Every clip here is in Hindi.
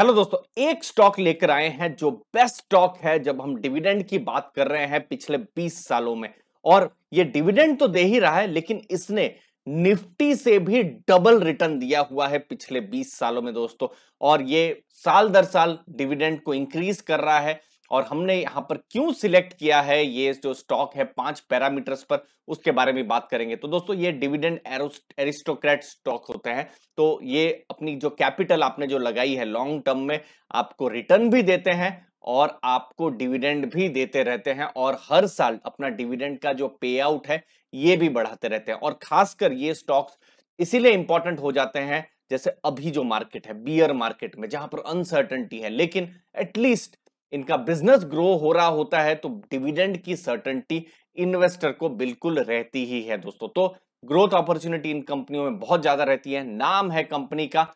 हेलो दोस्तों एक स्टॉक लेकर आए हैं जो बेस्ट स्टॉक है जब हम डिविडेंड की बात कर रहे हैं पिछले 20 सालों में और ये डिविडेंड तो दे ही रहा है लेकिन इसने निफ्टी से भी डबल रिटर्न दिया हुआ है पिछले 20 सालों में दोस्तों और ये साल दर साल डिविडेंड को इंक्रीज कर रहा है और हमने यहां पर क्यों सिलेक्ट किया है ये जो स्टॉक है पांच पैरामीटर्स पर उसके बारे में बात करेंगे तो दोस्तों ये डिविडेंड एरिस्टोक्रेट स्टॉक होते हैं तो ये अपनी जो कैपिटल आपने जो लगाई है लॉन्ग टर्म में आपको रिटर्न भी देते हैं और आपको डिविडेंड भी देते रहते हैं और हर साल अपना डिविडेंड का जो पे आउट है ये भी बढ़ाते रहते हैं और खासकर ये स्टॉक्स इसीलिए इंपॉर्टेंट हो जाते हैं जैसे अभी जो मार्केट है बियर मार्केट में जहां पर अनसर्टनटी है लेकिन एटलीस्ट इनका बिजनेस ग्रो हो रहा होता है तो डिविडेंड की सर्टेनिटी इन्वेस्टर को बिल्कुल रहती ही है दोस्तों तो ग्रोथ अपॉर्चुनिटी इन कंपनियों में बहुत ज्यादा रहती है नाम है कंपनी का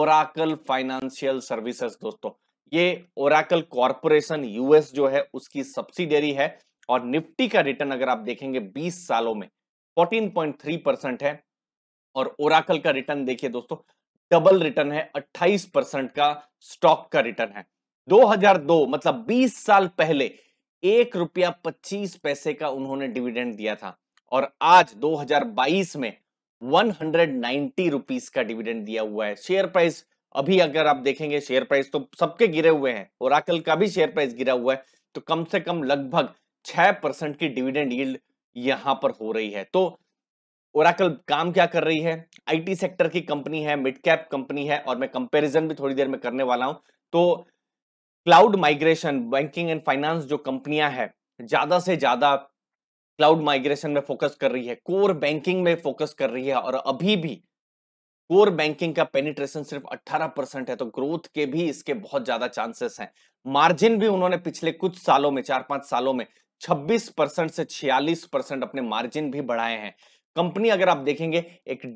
ओराकल फाइनेंशियल सर्विसेज दोस्तों ये ओराकल कॉरपोरेशन यूएस जो है उसकी सब्सिडरी है और निफ्टी का रिटर्न अगर आप देखेंगे 20 सालों में 14.3 परसेंट है और ओराकल का रिटर्न देखिए दोस्तों डबल रिटर्न है 28 परसेंट का स्टॉक का रिटर्न है 2002 मतलब 20 साल पहले एक रुपया पच्चीस पैसे का उन्होंने डिविडेंड दिया था और आज 2022 में 190 रुपीस का डिविडेंड दिया हुआ है शेयर प्राइस अभी अगर आप देखेंगे शेयर प्राइस तो सबके गिरे हुए हैं और आकल का भी शेयर प्राइस गिरा हुआ है तो कम से कम लगभग छह परसेंट की डिविडेंड यील्ड यहां पर हो रही है तो ओराकल काम क्या कर रही है आईटी सेक्टर की कंपनी है मिड कैप कंपनी है और मैं कंपैरिजन भी थोड़ी देर में करने वाला हूं तो cloud migration banking and finance जो कंपनियां हैं ज्यादा से ज्यादा क्लाउड माइग्रेशन में फोकस कर रही है कोर बैंकिंग में फोकस कर रही है और अभी भी कोर बैंकिंग का पेनिट्रेशन सिर्फ 18 परसेंट है तो ग्रोथ के भी इसके बहुत ज्यादा चांसेस हैं मार्जिन भी उन्होंने पिछले कुछ सालों में चार पांच सालों में 26 परसेंट से 46 परसेंट अपने मार्जिन भी बढ़ाए हैं कंपनी अगर आप देखेंगे एक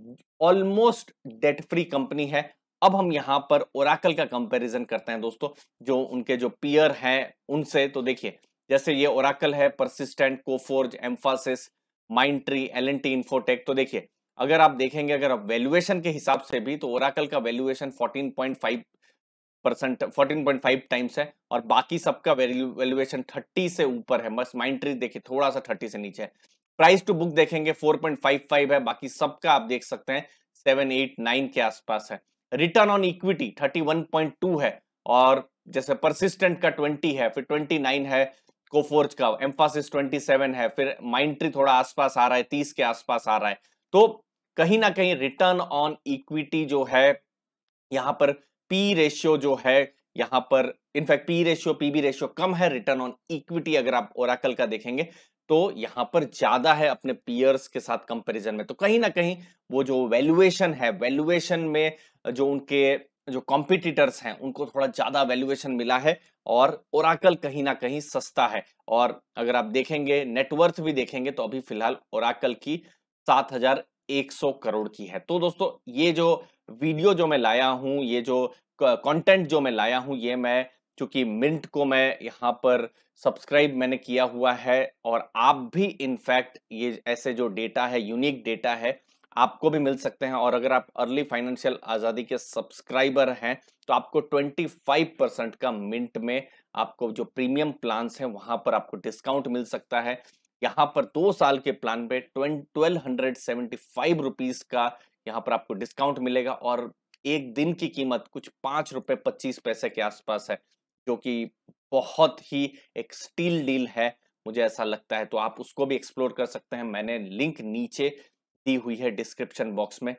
ऑलमोस्ट डेट फ्री कंपनी है अब हम यहां पर ओराकल का कंपैरिजन करते हैं दोस्तों जो उनके जो पियर हैं उनसे तो देखिए जैसे ये ओराकल है Persistent Coforge Mphasis Mindtree L N Infotech तो देखिए अगर आप देखेंगे अगर आप वैल्युएशन के हिसाब से भी तो ओराकल का वैल्युएशन 14.5 परसेंट 14.5 टाइम्स है और बाकी सबका वैल्यूएशन 30 से ऊपर है बस माइंड ट्री देखिए थोड़ा सा 30 से नीचे है प्राइस टू बुक देखेंगे 4.55 है बाकी सबका आप देख सकते हैं 7, 8, 9 के आसपास है रिटर्न ऑन इक्विटी 31.2 है और जैसे परसिस्टेंट का 20 है फिर 29 है कोफोर्ज का एम्फासिस 27 है फिर माइंट्री थोड़ा आसपास आ रहा है 30 के आसपास आ रहा है तो कहीं ना कहीं रिटर्न ऑन इक्विटी जो है यहां पर पी रेशियो जो है यहां पर in fact P ratio PB ratio कम है रिटर्न ऑन इक्विटी अगर आप ओराकल का देखेंगे तो यहां पर ज्यादा है अपने पीयर्स के साथ कंपैरिजन में तो कहीं ना कहीं वो जो वैल्यूएशन है वैल्यूएशन में जो उनके जो कॉम्पिटिटर्स हैं उनको थोड़ा ज़्यादा वैल्यूएशन मिला है और ओराकल कहीं ना कहीं सस्ता है और अगर आप देखेंगे नेटवर्थ भी देखेंगे तो अभी फिलहाल ओराकल की सात हजार एक सौ करोड़ की है तो दोस्तों ये जो वीडियो जो मैं लाया हूँ ये जो कंटेंट जो मैं लाया हूँ ये मैं चूंकि मिंट को मैं यहाँ पर सब्सक्राइब मैंने किया हुआ है और आप भी इनफैक्ट ये ऐसे जो डेटा है यूनिक डेटा है आपको भी मिल सकते हैं और अगर आप अर्ली फाइनेंशियल आज़ादी के सब्सक्राइबर हैं तो आपको 25 परसेंट का मिंट में आपको जो प्रीमियम प्लान्स हैं वहां पर आपको डिस्काउंट मिल सकता है यहाँ पर दो साल के प्लान पे ट्वेल्व हंड्रेड का यहाँ पर आपको डिस्काउंट मिलेगा और एक दिन की कीमत कुछ पांच रुपए पच्चीस पैसे के आसपास है जो कि बहुत ही एक स्टील डील है मुझे ऐसा लगता है तो आप उसको भी एक्सप्लोर कर सकते हैं मैंने लिंक नीचे दी हुई है डिस्क्रिप्शन बॉक्स में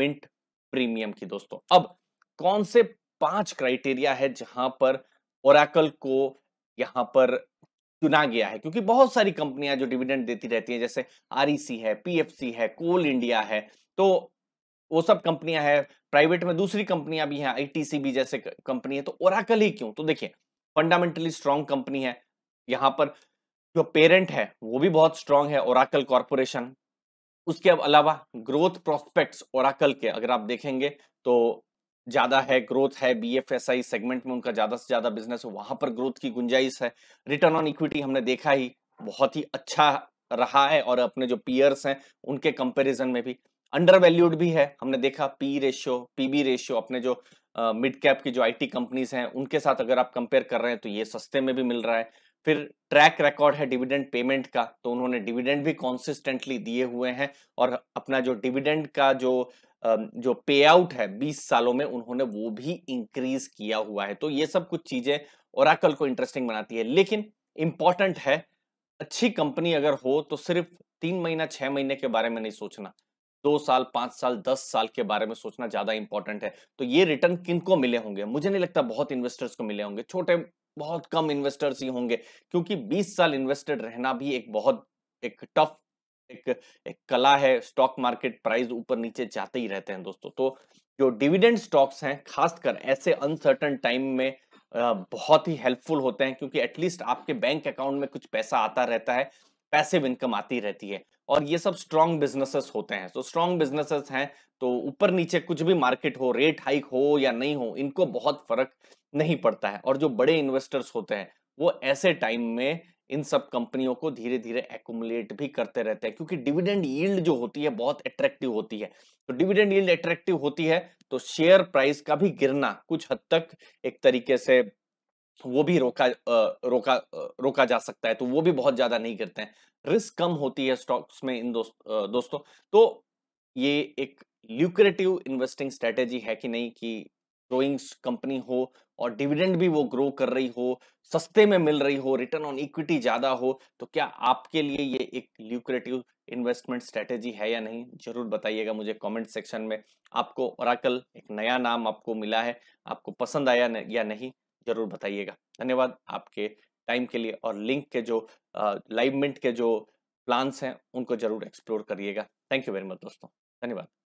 मिंट प्रीमियम की दोस्तों अब कौन से पांच क्राइटेरिया है जहां पर ओराकल को यहां पर चुना गया है क्योंकि बहुत सारी कंपनियां जो डिविडेंड देती रहती हैं जैसे आरईसी e है पीएफसी है कोल इंडिया है तो वो सब कंपनियां है प्राइवेट में दूसरी कंपनियां भी हैं आईटीसी भी जैसे कंपनी है तो ओराकल ही क्यों तो देखिए फंडामेंटली स्ट्रांग कंपनी है यहां पर जो पेरेंट है वो भी बहुत स्ट्रांग है ओराकल कॉरपोरेशन उसके अलावा ग्रोथ प्रोस्पेक्ट्स ओराकल के अगर आप देखेंगे तो ज़्यादा है ग्रोथ है B F S I segment में उनका ज़्यादा से ज़्यादा बिजनेस है पर ग्रोथ की गुंजाइश है रिटर्न ऑन इक्विटी हमने देखा ही बहुत ही अच्छा रहा है और अपने जो पीयर्स हैं उनके कंपैरिजन में भी अंडर वैल्यूड भी है हमने देखा पी रेशियो पीबी रेशियो अपने जो मिड uh, कैप की जो आईटी कंपनीज हैं उनके साथ अगर आप कंपेयर कर रहे हैं तो ये सस्ते में भी मिल रहा है फिर ट्रैक रिकॉर्ड है डिविडेंड पेमेंट का तो उन्होंने डिविडेंड भी कॉन्सिस्टेंटली दिए हुए हैं और अपना जो डिविडेंड का जो जो पे आउट है 20 सालों में उन्होंने वो भी इंक्रीज किया हुआ है तो ये सब कुछ चीजें और को इंटरेस्टिंग बनाती है लेकिन इंपॉर्टेंट है अच्छी कंपनी अगर हो तो सिर्फ तीन महीना छह महीने के बारे में नहीं सोचना दो साल पांच साल दस साल के बारे में सोचना ज्यादा इंपॉर्टेंट है तो ये रिटर्न किनको मिले होंगे मुझे नहीं लगता बहुत इन्वेस्टर्स को मिले होंगे छोटे बहुत कम इन्वेस्टर्स ही होंगे क्योंकि 20 साल इन्वेस्टेड रहना भी एक बहुत एक टफ एक एक कला है स्टॉक मार्केट प्राइस ऊपर नीचे जाते ही रहते हैं दोस्तों तो जो डिविडेंड स्टॉक्स हैं खासकर ऐसे अनसर्टन टाइम में बहुत ही हेल्पफुल होते हैं क्योंकि एटलीस्ट आपके बैंक अकाउंट में कुछ पैसा आता रहता है पैसे इनकम आती रहती है और ये सब स्ट्रांग बिजनेसेस होते हैं तो स्ट्रॉन्ग बिजनेसेस हैं तो ऊपर नीचे कुछ भी मार्केट हो रेट हाइक हो या नहीं हो इनको बहुत फर्क नहीं पड़ता है और जो बड़े इन्वेस्टर्स होते हैं वो ऐसे टाइम में इन सब कंपनियों को धीरे धीरे एकुमुलेट भी करते रहते हैं क्योंकि डिविडेंड यील्ड जो होती है बहुत अट्रैक्टिव होती है तो डिविडेंड यील्ड अट्रैक्टिव होती है तो शेयर प्राइस का भी गिरना कुछ हद तक एक तरीके से वो भी रोका रोका रोका जा सकता है तो वो भी बहुत ज्यादा नहीं करते हैं रिस्क कम होती है स्टॉक्स में इन दोस्त, दोस्तों तो ये एक ल्यूक्रेटिव इन्वेस्टिंग स्ट्रेटेजी है कि नहीं कि ग्रोइंग कंपनी हो और डिविडेंड भी वो ग्रो कर रही हो सस्ते में मिल रही हो रिटर्न ऑन इक्विटी ज्यादा हो तो क्या आपके लिए ये एक ल्यूक्रेटिव इन्वेस्टमेंट स्ट्रेटेजी है या नहीं जरूर बताइएगा मुझे कमेंट सेक्शन में आपको ओराकल एक नया नाम आपको मिला है आपको पसंद आया न, या नहीं जरूर बताइएगा धन्यवाद आपके टाइम के लिए और लिंक के जो लाइवमेंट के जो प्लान्स हैं उनको जरूर एक्सप्लोर करिएगा थैंक यू वेरी मच दोस्तों धन्यवाद